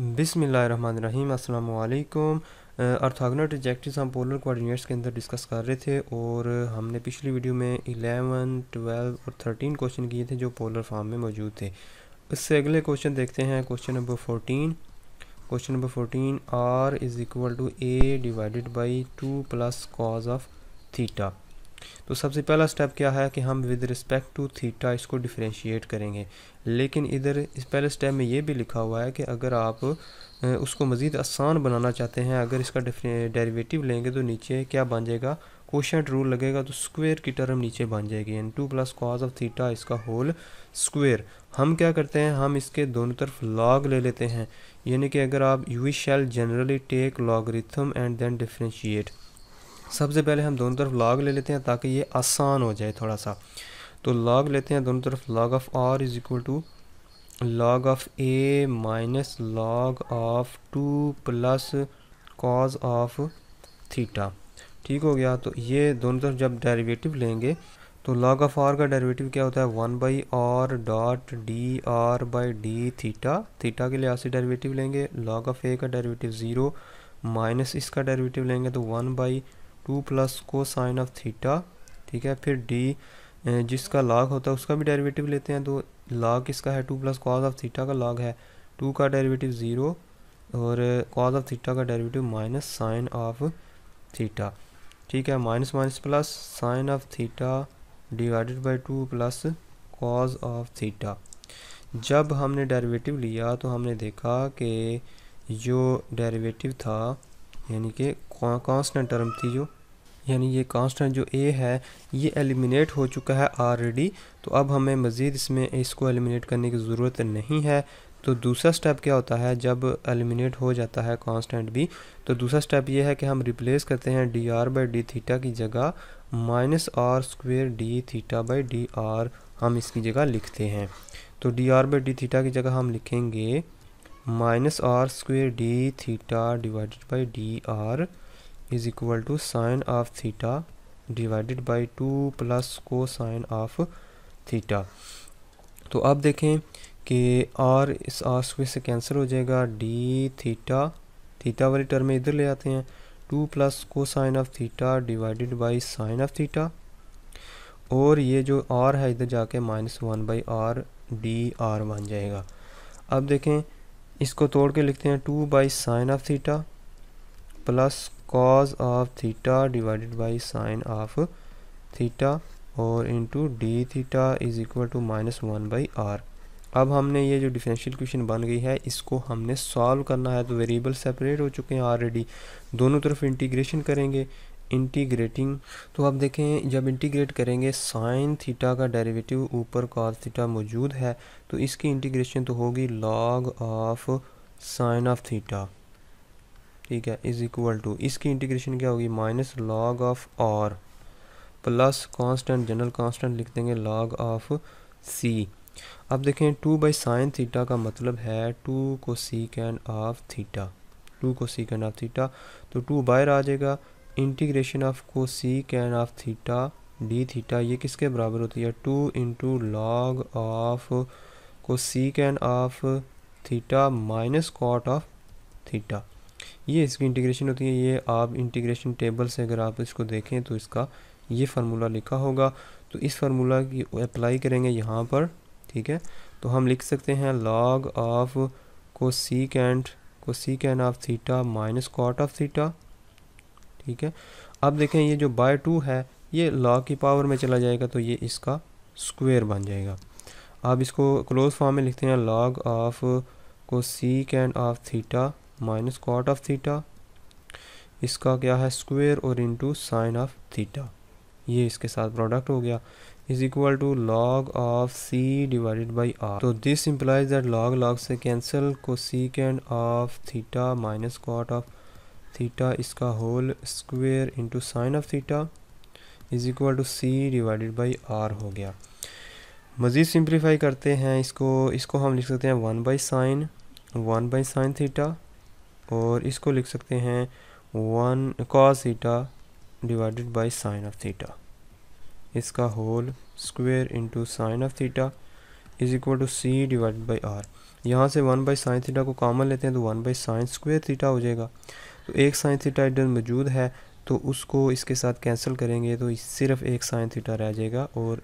बिसमीम अल्लाम अर्थागनल ट्रिजेक्टिस हम पोलर कोऑर्डिनेट्स के अंदर डिस्कस कर रहे थे और हमने पिछली वीडियो में 11, 12 और 13 क्वेश्चन किए थे जो पोलर फॉर्म में मौजूद थे इससे अगले क्वेश्चन देखते हैं question number 14 question number 14 r is equal to a divided by two plus cos of theta तो सबसे पहला स्टेप क्या है कि हम विद रिस्पेक्ट टू थीटा इसको डिफ्रेंशिएट करेंगे लेकिन इधर इस पहले स्टेप में ये भी लिखा हुआ है कि अगर आप उसको मज़ीद आसान बनाना चाहते हैं अगर इसका डेरिवेटिव लेंगे तो नीचे क्या बन जाएगा क्वेश्चन रूल लगेगा तो स्क्वेयर की टर्म नीचे बन जाएगी and two plus cos of theta इसका होल स्क्वेयर हम क्या करते हैं हम इसके दोनों तरफ लॉग ले लेते हैं यानी कि अगर आप you shall generally take logarithm and then differentiate सबसे पहले हम दोनों तरफ लॉग ले लेते हैं ताकि ये आसान हो जाए थोड़ा सा तो लॉग लेते हैं दोनों तरफ log of r is equal to log of a minus log of two plus cos of theta ठीक हो गया तो ये दोनों तरफ जब डेरिवेटिव लेंगे तो लॉग ऑफ आर का डेरिवेटिव क्या होता है one by r dot d r by d theta theta के लिहाज से डेरिवेटिव लेंगे लॉग ऑफ ए का डेरिवेटिव ज़ीरो माइनस इसका डेरिवेटिव लेंगे तो one by two plus cosine of theta ठीक है फिर डी जिसका लाग होता है उसका भी डेरिवेटिव लेते हैं तो लाग किसका है two plus cos of theta का लाग है टू का डेरिवेटिव ज़ीरो और कॉज ऑफ थीटा का derivative minus sine of theta ठीक है minus minus plus sine of theta divided by two plus cos of theta जब हमने डेरिवेटिव लिया तो हमने देखा कि जो डेरिवेटिव था यानी कि कांस्टेंट टर्म थी जो यानी ये कांस्टेंट जो ए है ये एलिमिनेट हो चुका है ऑलरेडी तो अब हमें मज़ीद इसमें इसको एलिमिनेट करने की ज़रूरत नहीं है तो दूसरा स्टेप क्या होता है जब एलिमिनेट हो जाता है कांस्टेंट भी तो दूसरा स्टेप ये है कि हम रिप्लेस करते हैं d r by d theta की जगह minus r square d theta by d r हम इसकी जगह लिखते हैं तो d r by d theta की जगह हम लिखेंगे minus r square d theta divided by d r is equal to sine of theta divided by two plus cosine of theta तो अब देखें कि आर इस आर स्क्वेयर से कैंसिल हो जाएगा डी थीटा थीटा वाली टर्म में इधर ले आते हैं two plus cosine of theta divided by sine of theta और ये जो आर है इधर जाके minus one by r d r बन जाएगा अब देखें इसको तोड़ के लिखते हैं two by sine of theta plus cos of theta divided by sine of theta और into d theta is equal to minus one by r अब हमने ये जो डिफरेंशियल इक्वेशन बन गई है इसको हमने सॉल्व करना है तो वेरिएबल सेपरेट हो चुके हैं ऑलरेडी दोनों तरफ इंटीग्रेशन करेंगे इंटीग्रेटिंग तो आप देखें जब इंटीग्रेट करेंगे साइन थीटा का डेरिवेटिव ऊपर कॉस थीटा मौजूद है तो इसकी इंटीग्रेशन तो होगी log of sine of theta ठीक है इज़ इक्वल टू इसकी इंटीग्रेशन क्या होगी minus log of are plus constant general constant लिख देंगे लॉग ऑफ सी अब देखें टू बाई साइन थीटा का मतलब है to cosecant of theta two cosecant of theta तो टू बाहर आ जाएगा integration of cosecant of theta d theta ये किसके बराबर होती है two into log of cosecant of theta minus cot of theta ये इसकी इंटीग्रेशन होती है ये आप इंटीग्रेशन टेबल से अगर आप इसको देखें तो इसका ये फार्मूला लिखा होगा तो इस फार्मूला की अप्लाई करेंगे यहाँ पर ठीक है तो हम लिख सकते हैं log of cosecant cosecant of theta minus cot of theta ठीक है अब देखें ये जो बाय टू है ये लॉ की पावर में चला जाएगा तो ये इसका स्क्वेयर बन जाएगा आप इसको क्लोज फॉर्म में लिखते हैं log of cosecant of theta minus cot of theta इसका क्या है स्क्वेयर और इनटू साइन ऑफ थीटा ये इसके साथ प्रोडक्ट हो गया is equal to log of c divided by r तो this implies that log log से cancel cosecant of theta minus cot of theta इसका whole square into sine of theta is equal to c divided by r हो गया मज़ीद simplify करते हैं इसको इसको हम लिख सकते हैं one by sine one by sine theta और इसको लिख सकते हैं one cos theta divided by sine of theta इसका whole square into sine of theta is equal to c divide by r यहाँ से वन बाई साइन थीटा को common लेते हैं तो one by sine square theta हो जाएगा तो एक साइन थीटा इधर मौजूद है तो उसको इसके साथ कैंसिल करेंगे तो सिर्फ एक साइन थीटा रह जाएगा और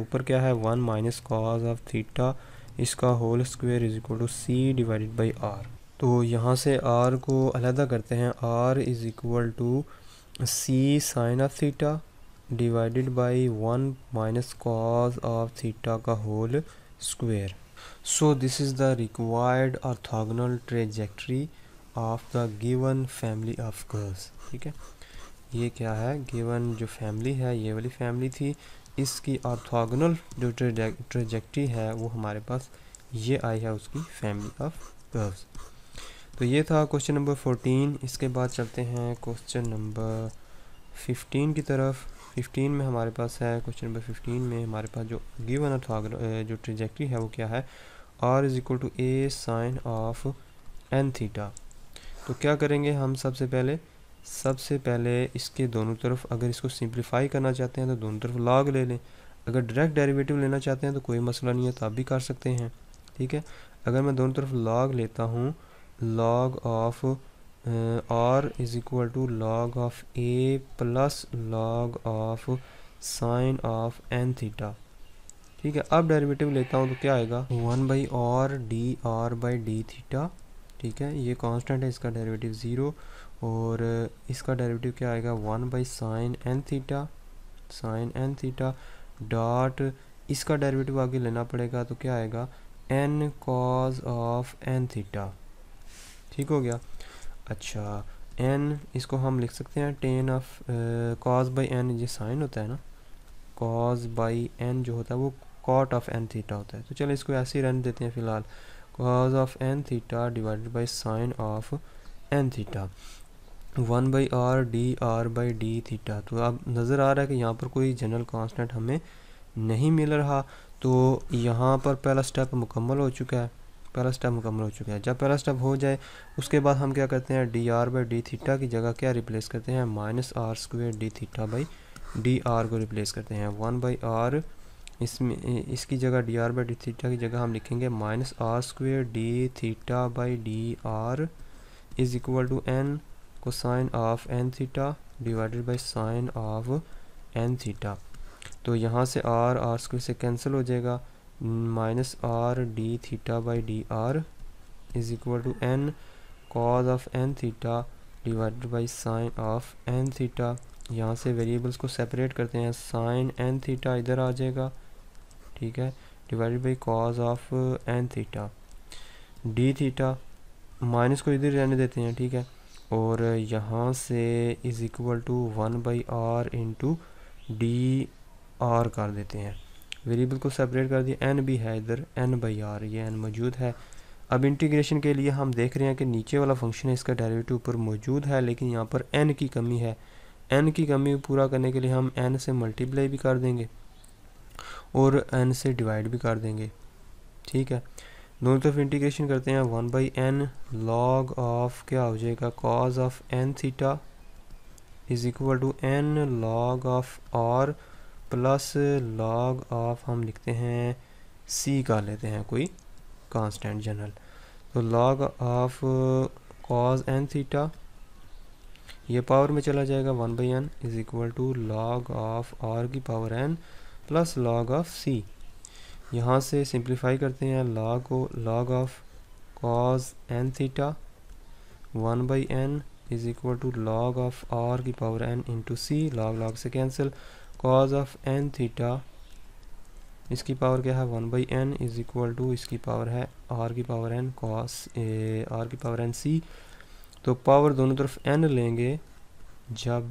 ऊपर क्या है one minus cos of theta इसका whole square is equal to c divided by r तो यहाँ से आर को अलहदा करते हैं r is equal to c sine of theta divided by one minus cos of theta का whole square so this is the required orthogonal trajectory of the given family of curves ठीक है ये क्या है गिवन जो family है ये वाली फैमिली थी इसकी ऑर्थोगनल जो ट्रेजेक्ट्री है वो हमारे पास ये आई है उसकी फैमिली ऑफ गर्ल्स तो ये था क्वेश्चन नंबर फोर्टीन इसके बाद चलते हैं क्वेश्चन नंबर फिफ्टीन की तरफ फिफ्टीन में हमारे पास है क्वेश्चन नंबर फिफ्टीन में हमारे पास जो गिवन ऑर्थोग जो ट्रेजेक्ट्री है वो क्या है r is equal to a sine of N theta तो क्या करेंगे हम सबसे पहले सबसे पहले इसके दोनों तरफ अगर इसको सिंप्लीफाई करना चाहते हैं तो दोनों तरफ लॉग ले लें अगर डायरेक्ट डेरिवेटिव लेना चाहते हैं तो कोई मसला नहीं है तो आप भी कर सकते हैं ठीक है अगर मैं दोनों तरफ लॉग लेता हूँ log of r is equal to log of a plus log of sine of N theta ठीक है अब डेरिवेटिव लेता हूँ तो क्या आएगा one by r d r by d theta ठीक है ये कांस्टेंट है इसका डेरिवेटिव ज़ीरो और इसका डेरिवेटिव क्या आएगा one by sine n theta sine n theta dot इसका डेरिवेटिव आगे लेना पड़ेगा तो क्या आएगा n cos of N theta ठीक हो गया अच्छा एन इसको हम लिख सकते हैं tan of cos by n ये साइन होता है ना कॉज बाई एन जो होता है वो कॉट ऑफ एन थीटा होता है तो चलो इसको ऐसे ही रहने देते हैं फ़िलहाल cos of n theta divided by sine of n theta one by r d r by d theta तो अब नज़र आ रहा है कि यहाँ पर कोई जनरल कॉन्सटेंट हमें नहीं मिल रहा तो यहाँ पर पहला स्टेप मुकम्मल हो चुका है पहला स्टेप मुकम्मल हो चुका है जब पहला स्टेप हो जाए उसके बाद हम क्या करते हैं d r by d theta की जगह क्या रिप्लेस करते हैं minus r square d theta by d r को रिप्लेस करते हैं वन बाई आर इसमें इसकी जगह d r by d theta की जगह हम लिखेंगे minus r square d theta by d r is equal to n cosine of N theta divided by sine of N theta तो यहाँ से आर आर स्क्वेयर से cancel हो जाएगा minus r d theta by d r is equal to n cos of N theta divided by sine of N theta यहाँ से variables को separate करते हैं साइन एन थीटा इधर आ जाएगा ठीक है divided by cos of N theta d theta minus को इधर रहने देते हैं ठीक है और यहाँ से is equal to one by r into d r कर देते हैं वेरिएबल को सेपरेट कर दिया एन भी है इधर एन बाई आर ये एन मौजूद है अब इंटीग्रेशन के लिए हम देख रहे हैं कि नीचे वाला फंक्शन है इसका डेरिवेटिव ऊपर मौजूद है लेकिन यहाँ पर एन की कमी है एन की कमी पूरा करने के लिए हम एन से मल्टीप्लाई भी कर देंगे और एन से डिवाइड भी कर देंगे ठीक है दोनों तरफ इंटीग्रेशन करते हैं one by N log of क्या हो जाएगा cos of N theta is equal to N log of are plus log of हम लिखते हैं सी का लेते हैं कोई कांस्टेंट जनरल तो log of cos N theta ये पावर में चला जाएगा one by N is equal to log of are की power N plus log of C यहाँ से सिंप्लीफाई करते हैं लॉग को log of cos N theta one by N is equal to log of are की power n into c log log से cancel cos of N theta इसकी power क्या है one by N is equal to इसकी power है r की power n cos r की power n c तो पावर दोनों तरफ एन लेंगे जब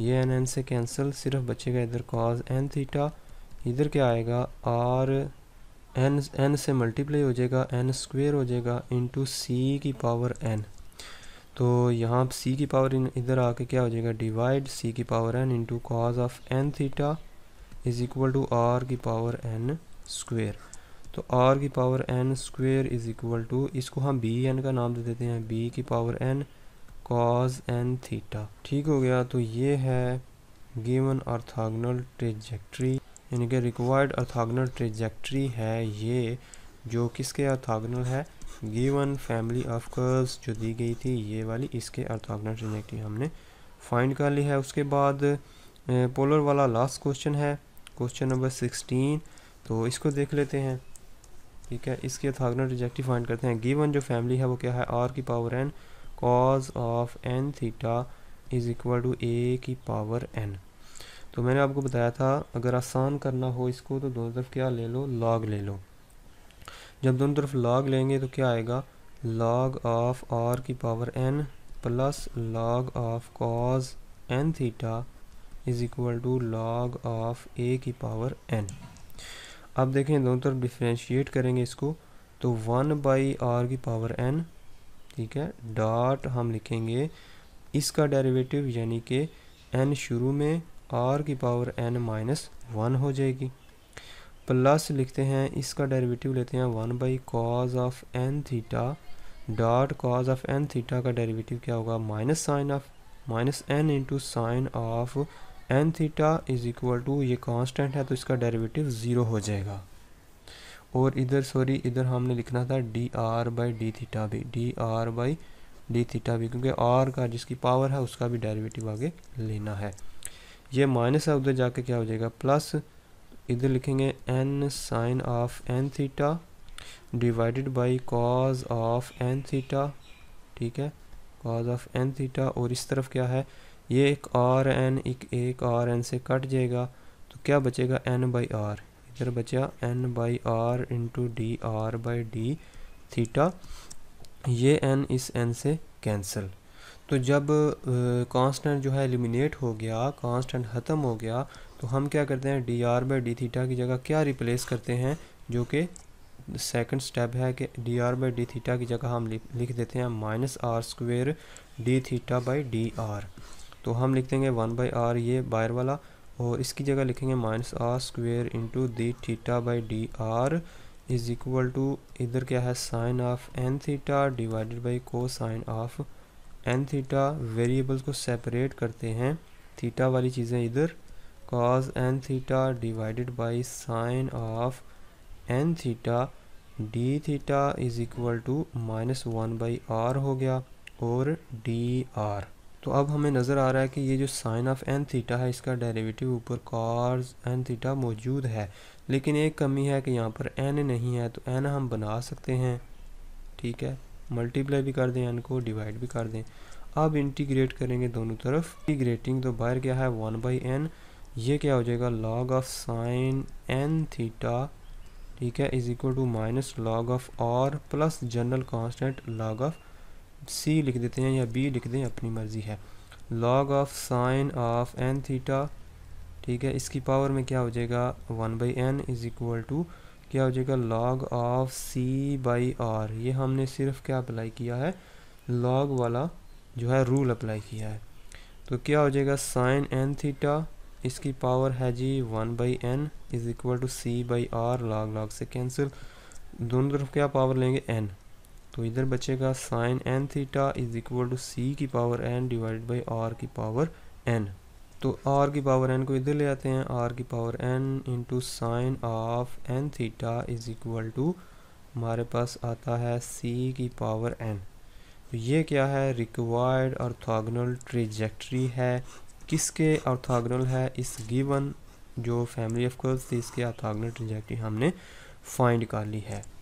ये एन एन से कैंसिल सिर्फ बचेगा इधर कॉज एन थीटा इधर क्या आएगा आर एन एन से मल्टीप्लाई हो जाएगा एन स्क्वेयर हो जाएगा टू सी की पावर एन तो यहाँ सी की पावर इधर आके क्या हो जाएगा डिवाइड सी की power n into cos of N theta is equal to r की पावर एन स्क्वेयर तो आर की power n square is equal to इसको हम बी एन का नाम दे देते हैं बी की power n cos N theta ठीक हो गया तो ये है गिवन अर्थागनल ट्रेजेक्ट्री यानी कि रिक्वायर्ड अर्थागनल ट्रेजेक्ट्री है ये जो किसके अर्थागनल है गिवन फैमिली ऑफ कर्व्स जो दी गई थी ये वाली इसके अर्थागनल ट्रेजेक्ट्री हमने फाइंड कर ली है उसके बाद पोलर वाला लास्ट क्वेश्चन है क्वेश्चन नंबर सिक्सटीन तो इसको देख लेते हैं ठीक है इसके अथागनल रिजेक्टिव फाइंड करते हैं गिवन जो फैमिली है वो क्या है आर की power n cos of N theta is equal to a की पावर एन तो मैंने आपको बताया था अगर आसान करना हो इसको तो दोनों तरफ क्या ले लो लॉग ले लो जब दोनों तरफ लॉग लेंगे तो क्या आएगा लॉग ऑफ आर की power N plus log of cos N theta is equal to log of a की पावर एन अब देखें दोनों तरफ डिफ्रेंशिएट करेंगे इसको तो वन बाई आर की पावर एन ठीक है डॉट हम लिखेंगे इसका डेरिवेटिव यानी कि एन शुरू में आर की पावर एन माइनस वन हो जाएगी प्लस लिखते हैं इसका डेरिवेटिव लेते हैं one by cos of N theta dot cos of N theta का डेरिवेटिव क्या होगा minus sine of minus n into sine of N theta is equal to ये कांस्टेंट है तो इसका डेरिवेटिव ज़ीरो हो जाएगा और इधर सॉरी इधर हमने लिखना था d r by d theta भी d r by d theta भी क्योंकि आर का जिसकी पावर है उसका भी डेरिवेटिव आगे लेना है ये माइनस है उधर जाके क्या हो जाएगा प्लस इधर लिखेंगे n sine of N theta divided by cos of N theta ठीक है कॉज ऑफ एन थीटा और इस तरफ क्या है ये एक आर एन एक एक आर एन से कट जाएगा तो क्या बचेगा एन बाई आर इधर बचा n by r into d r by d theta ये एन इस एन से कैंसिल तो जब कांस्टेंट जो है एलिमिनेट हो गया कांस्टेंट ख़त्म हो गया तो हम क्या करते हैं d r by d theta की जगह क्या रिप्लेस करते हैं जो कि सेकंड स्टेप है कि d r by d theta की जगह हम लिख देते हैं minus r square d theta by d r तो हम लिख देंगे वन बाई आर ये बायर वाला और इसकी जगह लिखेंगे minus r square into d theta by d r is equal to इधर क्या है sine of N theta divided by cosine of N theta variables को सेपरेट करते हैं थीटा वाली चीज़ें इधर cos N theta divided by sine of N theta d theta is equal to minus one by r हो गया और D r तो अब हमें नज़र आ रहा है कि ये जो साइन ऑफ एन थीटा है इसका डेरिवेटिव ऊपर कॉर्स एन थीटा मौजूद है लेकिन एक कमी है कि यहाँ पर एन नहीं है तो एन हम बना सकते हैं ठीक है मल्टीप्लाई भी कर दें एन को डिवाइड भी कर दें अब इंटीग्रेट करेंगे दोनों तरफ इंटीग्रेटिंग तो बाहर क्या है वन बाई एन ये क्या हो जाएगा log of sine n theta ठीक है is equal to minus log of r plus general constant log of c लिख देते हैं या बी लिख दें अपनी मर्ज़ी है log of sine of N theta ठीक है इसकी पावर में क्या हो जाएगा one by n is equal to क्या हो जाएगा log of c by r ये हमने सिर्फ क्या अप्लाई किया है लॉग वाला जो है रूल अप्लाई किया है तो क्या हो जाएगा साइन एन थीटा इसकी पावर है जी one by n is equal to c by r log log से कैंसिल दोनों तरफ क्या पावर लेंगे एन तो इधर बचेगा sine n theta is equal to c की power n divide by r की पावर एन तो आर की पावर एन को इधर ले आते हैं आर की power n into sine of N theta is equal to हमारे पास आता है सी की पावर एन तो ये क्या है रिक्वायर्ड ऑर्थोगोनल ट्रेजेक्ट्री है किसके ऑर्थोगोनल है इस गिवन जो फैमिली ऑफ कर्व्स थी इसके ऑर्थोगोनल ट्रेजेक्ट्री हमने फाइंड कर ली है